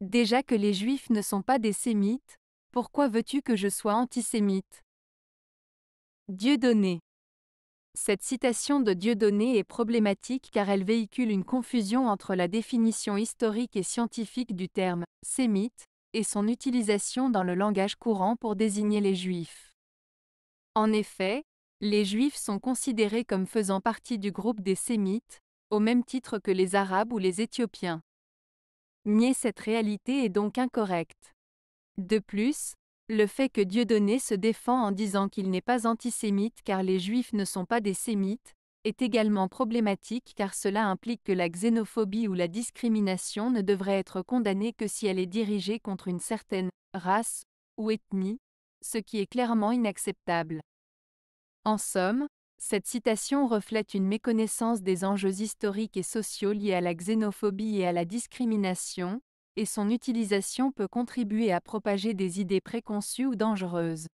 Déjà que les juifs ne sont pas des sémites, pourquoi veux-tu que je sois antisémite Dieudonné. Cette citation de Dieudonné est problématique car elle véhicule une confusion entre la définition historique et scientifique du terme sémite et son utilisation dans le langage courant pour désigner les juifs. En effet, les juifs sont considérés comme faisant partie du groupe des sémites, au même titre que les arabes ou les éthiopiens nier cette réalité est donc incorrect. De plus, le fait que Dieudonné se défend en disant qu'il n'est pas antisémite car les juifs ne sont pas des sémites, est également problématique car cela implique que la xénophobie ou la discrimination ne devrait être condamnée que si elle est dirigée contre une certaine race ou ethnie, ce qui est clairement inacceptable. En somme, cette citation reflète une méconnaissance des enjeux historiques et sociaux liés à la xénophobie et à la discrimination, et son utilisation peut contribuer à propager des idées préconçues ou dangereuses.